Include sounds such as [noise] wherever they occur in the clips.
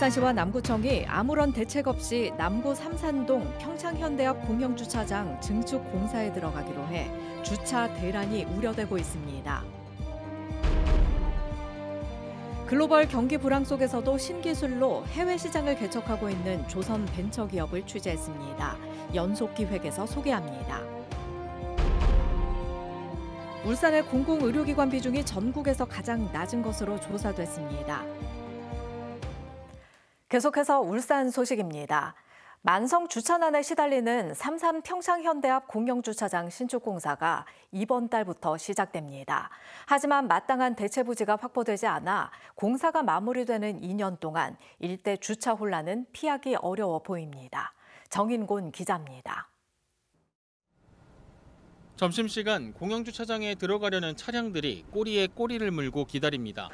울산시와 남구청이 아무런 대책 없이 남구 삼산동 평창현대 앞 공영주차장 증축 공사에 들어가기로 해 주차 대란이 우려되고 있습니다. 글로벌 경기 불황 속에서도 신기술로 해외 시장을 개척하고 있는 조선 벤처 기업을 취재했습니다. 연속 기획에서 소개합니다. 울산의 공공의료기관 비중이 전국에서 가장 낮은 것으로 조사됐습니다. 계속해서 울산 소식입니다. 만성 주차난에 시달리는 삼산 평창현대 앞 공영주차장 신축 공사가 이번 달부터 시작됩니다. 하지만 마땅한 대체 부지가 확보되지 않아 공사가 마무리되는 2년 동안 일대 주차 혼란은 피하기 어려워 보입니다. 정인곤 기자입니다. 점심시간 공영주차장에 들어가려는 차량들이 꼬리에 꼬리를 물고 기다립니다.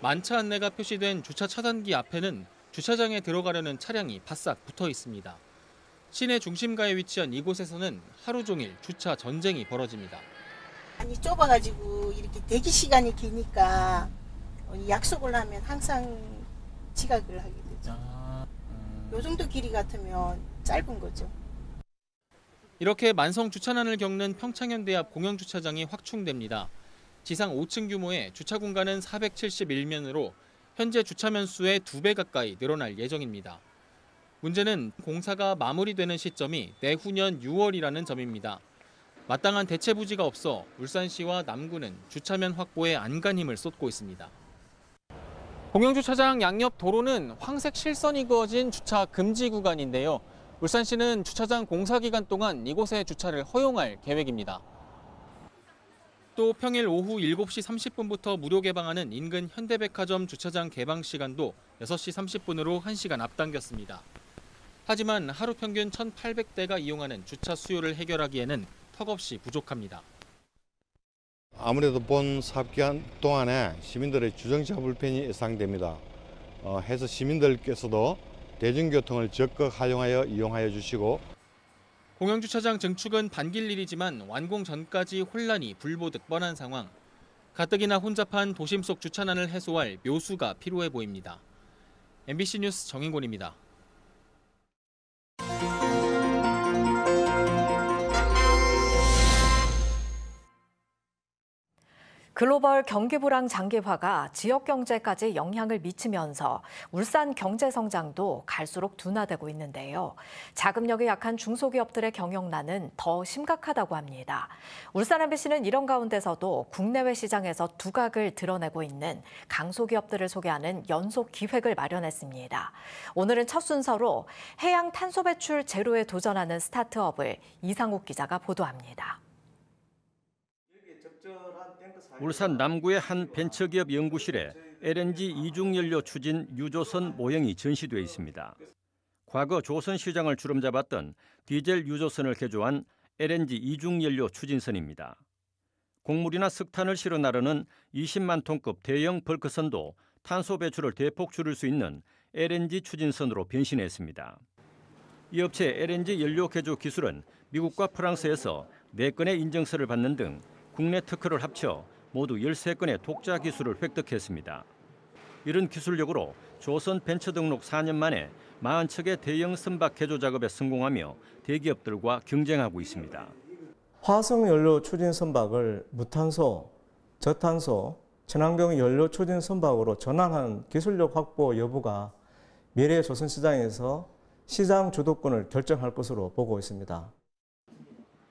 만차 안내가 표시된 주차 차단기 앞에는 주차장에 들어가려는 차량이 바싹 붙어 있습니다. 시내 중심가에 위치한 이곳에서는 하루 종일 주차 전쟁이 벌어집니다. 아니 좁아가지고 이렇게 대기 시간이 기니까 약속을 하면 항상 지각을 하게 되죠. 아, 음. 요 정도 길이 같으면 짧은 거죠. 이렇게 만성 주차난을 겪는 평창현대 앞 공영 주차장이 확충됩니다. 지상 5층 규모의 주차 공간은 471면으로 현재 주차면 수의 두 배 가까이 늘어날 예정입니다. 문제는 공사가 마무리되는 시점이 내후년 6월이라는 점입니다. 마땅한 대체 부지가 없어 울산시와 남구는 주차면 확보에 안간 힘을 쏟고 있습니다. 공영주차장 양옆 도로는 황색 실선이 그어진 주차 금지 구간인데요. 울산시는 주차장 공사 기간 동안 이곳에 주차를 허용할 계획입니다. 또 평일 오후 7시 30분부터 무료 개방하는 인근 현대백화점 주차장 개방 시간도 6시 30분으로 1시간 앞당겼습니다. 하지만 하루 평균 1,800대가 이용하는 주차 수요를 해결하기에는 턱없이 부족합니다. 아무래도 본 사업기간 동안에 시민들의 주정차 불편이 예상됩니다. 어, 해서 시민들께서도 대중교통을 적극 활용하여 이용하여 주시고 공영주차장 증축은 반길 일이지만 완공 전까지 혼란이 불보듯 뻔한 상황. 가뜩이나 혼잡한 도심 속 주차난을 해소할 묘수가 필요해 보입니다. MBC 뉴스 정인곤입니다. 글로벌 경기 불황 장기화가 지역 경제까지 영향을 미치면서 울산 경제 성장도 갈수록 둔화되고 있는데요. 자금력이 약한 중소기업들의 경영난은 더 심각하다고 합니다. 울산 MBC는 이런 가운데서도 국내외 시장에서 두각을 드러내고 있는 강소기업들을 소개하는 연속 기획을 마련했습니다. 오늘은 첫 순서로 해양 탄소 배출 제로에 도전하는 스타트업을 이상욱 기자가 보도합니다. 울산 남구의 한 벤처기업 연구실에 LNG 이중연료 추진 유조선 모형이 전시되어 있습니다. 과거 조선 시장을 주름잡았던 디젤 유조선을 개조한 LNG 이중연료 추진선입니다. 곡물이나 석탄을 실어 나르는 20만 톤급 대형 벌크선도 탄소 배출을 대폭 줄일 수 있는 LNG 추진선으로 변신했습니다. 이 업체 LNG 연료 개조 기술은 미국과 프랑스에서 4건의 인증서를 받는 등 국내 특허를 합쳐 모두 13건의 독자 기술을 획득했습니다. 이런 기술력으로 조선 벤처 등록 4년 만에 40척의 대형 선박 개조 작업에 성공하며 대기업들과 경쟁하고 있습니다. 화성 연료 추진 선박을 무탄소, 저탄소, 친환경 연료 추진 선박으로 전환한 기술력 확보 여부가 미래 조선 시장에서 시장 주도권을 결정할 것으로 보고 있습니다.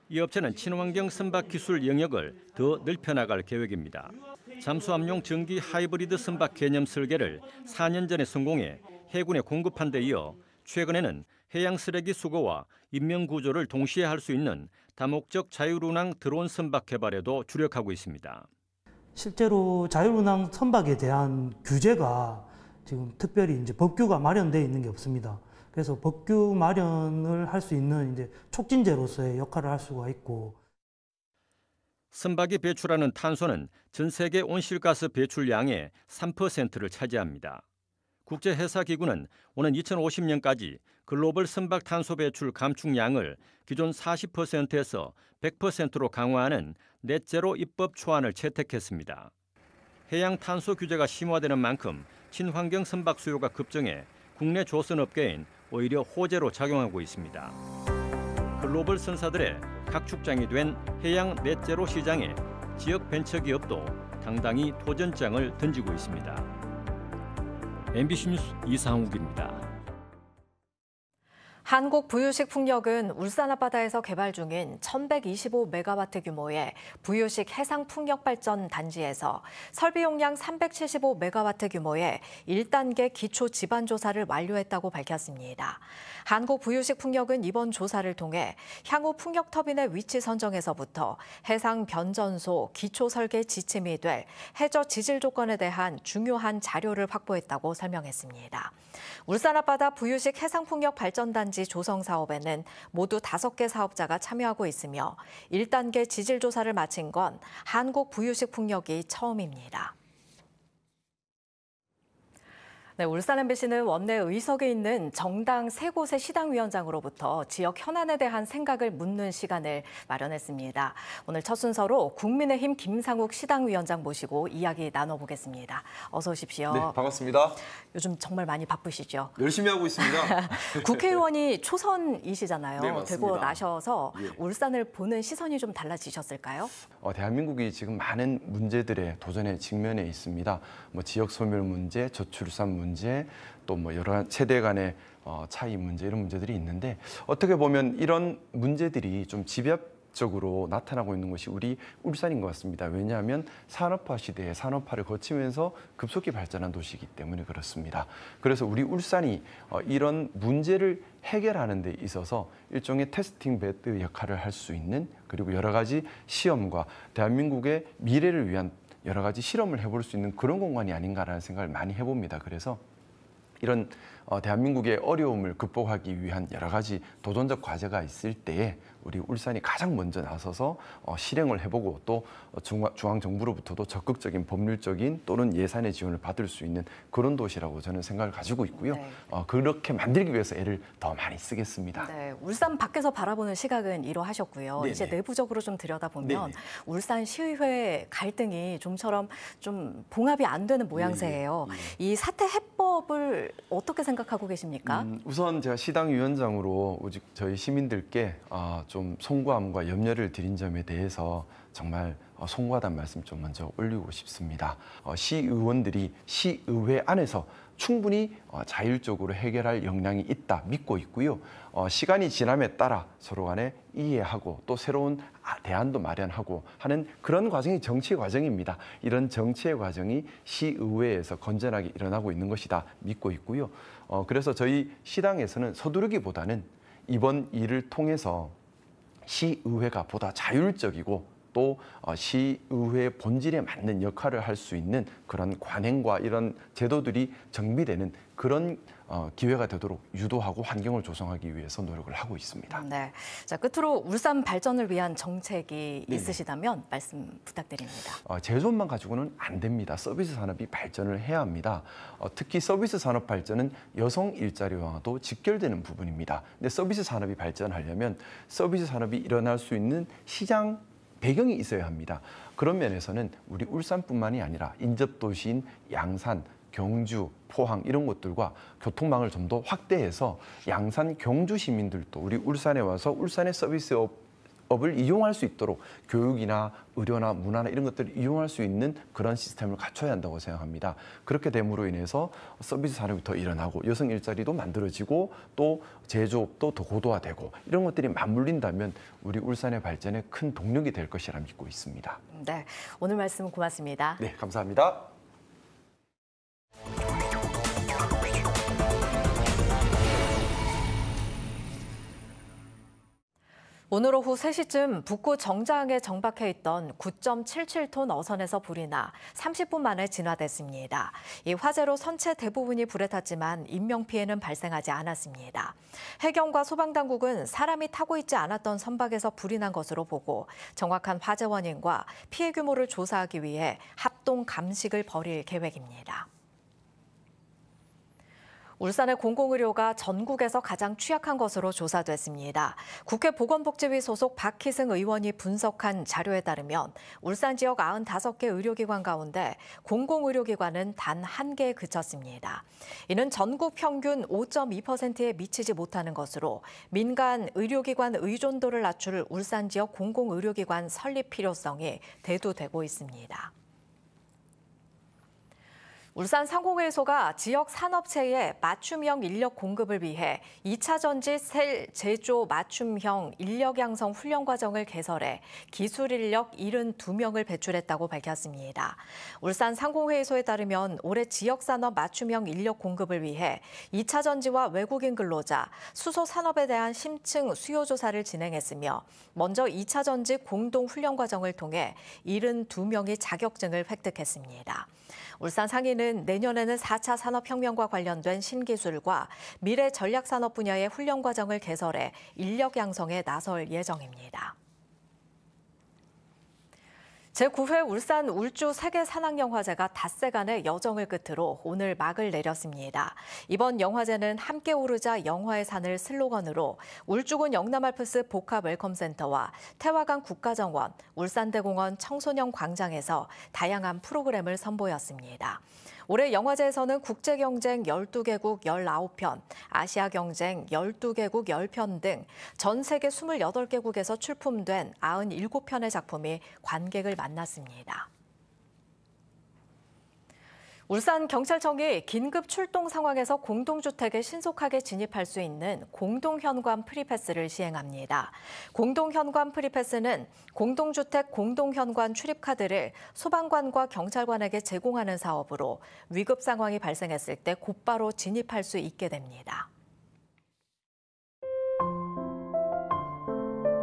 이 업체는 친환경 선박 기술 영역을 더 넓혀나갈 계획입니다. 잠수함용 전기 하이브리드 선박 개념 설계를 4년 전에 성공해 해군에 공급한 데 이어 최근에는 해양 쓰레기 수거와 인명 구조를 동시에 할 수 있는 다목적 자율운항 드론 선박 개발에도 주력하고 있습니다. 실제로 자율운항 선박에 대한 규제가 지금 특별히 이제 법규가 마련되어 있는 게 없습니다. 그래서 법규 마련을 할 수 있는 이제 촉진제로서의 역할을 할 수가 있고 선박이 배출하는 탄소는 전 세계 온실가스 배출량의 3%를 차지합니다. 국제회사 기구는 오는 2050년까지 글로벌 선박 탄소 배출 감축량을 기존 40%에서 100%로 강화하는 넷제로 입법 초안을 채택했습니다. 해양 탄소 규제가 심화되는 만큼 친환경 선박 수요가 급증해 국내 조선업계인 오히려 호재로 작용하고 있습니다. 글로벌 그 선사들의 각축장이 된 해양 넷제로 시장에 지역 벤처기업도 당당히 도전장을 던지고 있습니다. MBC 뉴스 이상욱입니다. 한국 부유식 풍력은 울산 앞바다에서 개발 중인 1125메가와트 규모의 부유식 해상 풍력 발전 단지에서 설비 용량 375메가와트 규모의 1단계 기초 지반 조사를 완료했다고 밝혔습니다. 한국 부유식 풍력은 이번 조사를 통해 향후 풍력 터빈의 위치 선정에서부터 해상 변전소 기초 설계 지침이 될 해저 지질 조건에 대한 중요한 자료를 확보했다고 설명했습니다. 울산 앞바다 부유식 해상 풍력 발전 단지 방지 조성 사업에는 모두 5개 사업자가 참여하고 있으며 1단계 지질 조사를 마친 건 한국 부유식 풍력이 처음입니다. 네, 울산 MBC는 원내 의석에 있는 정당 세 곳의 시당위원장으로부터 지역 현안에 대한 생각을 묻는 시간을 마련했습니다. 오늘 첫 순서로 국민의힘 김상욱 시당위원장 모시고 이야기 나눠보겠습니다. 어서 오십시오. 네, 반갑습니다. 요즘 정말 많이 바쁘시죠? 열심히 하고 있습니다. [laughs] 국회의원이 초선이시잖아요. 네, 되고 나셔서 예. 울산을 보는 시선이 좀 달라지셨을까요? 어, 대한민국이 지금 많은 문제들의 도전에 직면해 있습니다. 뭐 지역 소멸 문제, 저출산 문제, 문제 또 뭐 여러 세대 간의 어, 차이 문제 이런 문제들이 있는데 어떻게 보면 이런 문제들이 좀 집약적으로 나타나고 있는 것이 우리 울산인 것 같습니다. 왜냐하면 산업화 시대에 산업화를 거치면서 급속히 발전한 도시이기 때문에 그렇습니다. 그래서 우리 울산이 어, 이런 문제를 해결하는 데 있어서 일종의 테스팅 배드 역할을 할 수 있는 그리고 여러 가지 시험과 대한민국의 미래를 위한 여러 가지 실험을 해볼 수 있는 그런 공간이 아닌가라는 생각을 많이 해봅니다. 그래서 이런 어, 대한민국의 어려움을 극복하기 위한 여러 가지 도전적 과제가 있을 때에 우리 울산이 가장 먼저 나서서 어, 실행을 해보고 또 중앙 정부로부터도 적극적인 법률적인 또는 예산의 지원을 받을 수 있는 그런 도시라고 저는 생각을 가지고 있고요. 네. 어, 그렇게 만들기 위해서 애를 더 많이 쓰겠습니다. 네, 울산 밖에서 바라보는 시각은 이러하셨고요. 네네. 이제 네. 내부적으로 좀 들여다보면 네네. 네. 울산 시의회 갈등이 좀처럼 좀 봉합이 안 되는 네, 모양새예요. 네네. 이 사태 해법 사업을 어떻게 생각하고 계십니까? 음, 우선 제가 시당 위원장으로 저희 시민들께 아, 좀 송구함과 염려를 드린 점에 대해서 정말 어, 송구하다는 말씀 좀 먼저 올리고 싶습니다. 어, 시의원들이 시의회 안에서 충분히 어, 자율적으로 해결할 역량이 있다 믿고 있고요. 시간이 지남에 따라 서로 간에 이해하고 또 새로운 아, 대안도 마련하고 하는 그런 과정이 정치 과정입니다. 이런 정치의 과정이 시의회에서 건전하게 일어나고 있는 것이다 믿고 있고요. 그래서 저희 시당에서는 서두르기보다는 이번 일을 통해서 시의회가 보다 자율적이고 또 어, 시의회 본질에 맞는 역할을 할 수 있는 그런 관행과 이런 제도들이 정비되는 그런 어, 기회가 되도록 유도하고 환경을 조성하기 위해서 노력을 하고 있습니다. 네. 자 끝으로 울산 발전을 위한 정책이 네네. 있으시다면 말씀 부탁드립니다. 어, 제조업만 가지고는 안 됩니다. 서비스 산업이 발전을 해야 합니다. 특히 서비스 산업 발전은 여성 일자리와도 직결되는 부분입니다. 근데 서비스 산업이 발전하려면 서비스 산업이 일어날 수 있는 시장 배경이 있어야 합니다. 그런 면에서는 우리 울산뿐만이 아니라 인접 도시인 양산, 경주, 포항 이런 곳들과 교통망을 좀 더 확대해서 양산, 경주 시민들도 우리 울산에 와서 울산의 서비스업 업을 이용할 수 있도록 교육이나 의료나 문화나 이런 것들을 이용할 수 있는 그런 시스템을 갖춰야 한다고 생각합니다. 그렇게 됨으로 인해서 서비스 산업이 더 일어나고 여성 일자리도 만들어지고 또 제조업도 더 고도화되고 이런 것들이 맞물린다면 우리 울산의 발전에 큰 동력이 될 것이라 믿고 있습니다. 네, 오늘 말씀 고맙습니다. 네, 감사합니다. 오늘 오후 3시쯤 북구 정장에 정박해 있던 9.77톤 어선에서 불이 나 30분 만에 진화됐습니다. 이 화재로 선체 대부분이 불에 탔지만 인명피해는 발생하지 않았습니다. 해경과 소방당국은 사람이 타고 있지 않았던 선박에서 불이 난 것으로 보고 정확한 화재 원인과 피해 규모를 조사하기 위해 합동 감식을 벌일 계획입니다. 울산의 공공의료가 전국에서 가장 취약한 것으로 조사됐습니다. 국회 보건복지위 소속 박희승 의원이 분석한 자료에 따르면 울산 지역 95개 의료기관 가운데 공공의료기관은 단 한 개에 그쳤습니다. 이는 전국 평균 5.2%에 미치지 못하는 것으로 민간 의료기관 의존도를 낮출 울산 지역 공공의료기관 설립 필요성이 대두되고 있습니다. 울산 상공회의소가 지역 산업체에 맞춤형 인력 공급을 위해 2차 전지 셀 제조 맞춤형 인력 양성 훈련 과정을 개설해 기술 인력 72명을 배출했다고 밝혔습니다. 울산 상공회의소에 따르면 올해 지역 산업 맞춤형 인력 공급을 위해 2차 전지와 외국인 근로자, 수소 산업에 대한 심층 수요 조사를 진행했으며 먼저 2차 전지 공동 훈련 과정을 통해 72명이 자격증을 획득했습니다. 울산 상인은 내년에는 4차 산업혁명과 관련된 신기술과 미래 전략산업 분야의 훈련 과정을 개설해 인력 양성에 나설 예정입니다. 제9회 울산 울주 세계산악영화제가 닷새간의 여정을 끝으로 오늘 막을 내렸습니다. 이번 영화제는 함께 오르자 영화의 산을 슬로건으로 울주군 영남알프스 복합웰컴센터와 태화강 국가정원, 울산대공원 청소년 광장에서 다양한 프로그램을 선보였습니다. 올해 영화제에서는 국제 경쟁 12개국 19편, 아시아 경쟁 12개국 10편 등 전 세계 28개국에서 출품된 97편의 작품이 관객을 만났습니다. 울산 경찰청이 긴급 출동 상황에서 공동주택에 신속하게 진입할 수 있는 공동현관 프리패스를 시행합니다. 공동현관 프리패스는 공동주택 공동현관 출입카드를 소방관과 경찰관에게 제공하는 사업으로 위급 상황이 발생했을 때 곧바로 진입할 수 있게 됩니다.